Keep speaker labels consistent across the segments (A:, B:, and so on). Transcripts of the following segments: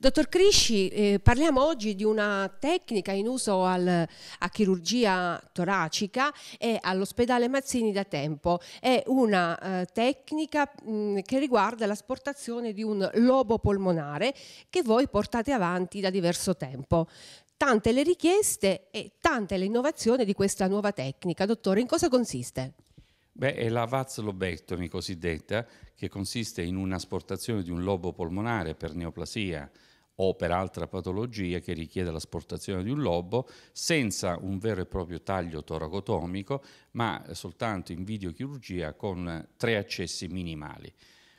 A: Dottor Crisci, eh, parliamo oggi di una tecnica in uso al, a chirurgia toracica e all'ospedale Mazzini da tempo. È una eh, tecnica mh, che riguarda l'asportazione di un lobo polmonare che voi portate avanti da diverso tempo. Tante le richieste e tante le innovazioni di questa nuova tecnica. Dottore, in cosa consiste?
B: Beh, è la vazlobectomy cosiddetta, che consiste in un'asportazione di un lobo polmonare per neoplasia o per altra patologia che richiede l'asportazione di un lobo senza un vero e proprio taglio toracotomico, ma soltanto in videochirurgia con tre accessi minimali.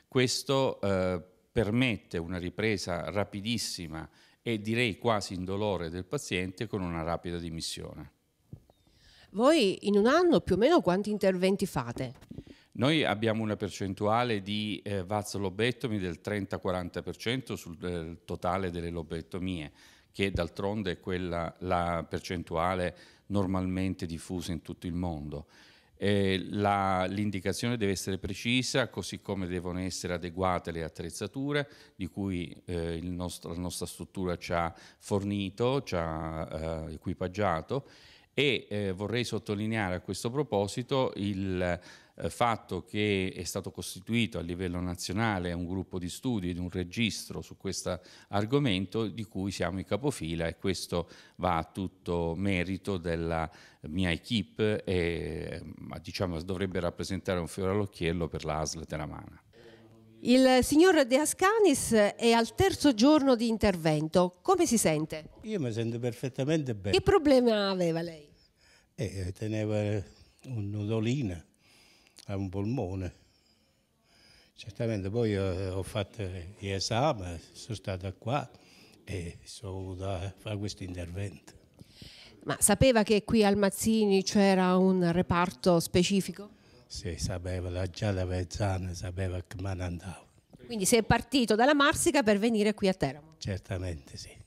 B: Questo eh, permette una ripresa rapidissima e direi quasi indolore del paziente con una rapida dimissione.
A: Voi in un anno più o meno quanti interventi fate?
B: Noi abbiamo una percentuale di eh, vazzolobettomi del 30-40% sul eh, totale delle lobettomie, che d'altronde è quella, la percentuale normalmente diffusa in tutto il mondo. Eh, la, l'indicazione deve essere precisa, così come devono essere adeguate le attrezzature di cui eh, nostro, la nostra struttura ci ha fornito, ci ha eh, equipaggiato e eh, vorrei sottolineare a questo proposito il eh, fatto che è stato costituito a livello nazionale un gruppo di studi, un registro su questo argomento di cui siamo in capofila e questo va a tutto merito della mia equip e diciamo, dovrebbe rappresentare un fiore all'occhiello per la ASL Teramana.
A: Il signor De Ascanis è al terzo giorno di intervento, come si sente?
C: Io mi sento perfettamente bene. Che
A: problema aveva lei?
C: Eh, eh teneva un'odolina a un polmone. Certamente poi eh, ho fatto gli esami, sono stata qua e sono venuto a fare questo intervento. Ma
A: sapeva che qui al Mazzini c'era un reparto specifico?
C: Sì, sapeva, già da Vezzana sapeva che me ne andavo.
A: Quindi sei partito dalla Marsica per venire qui a Teramo?
C: Certamente sì.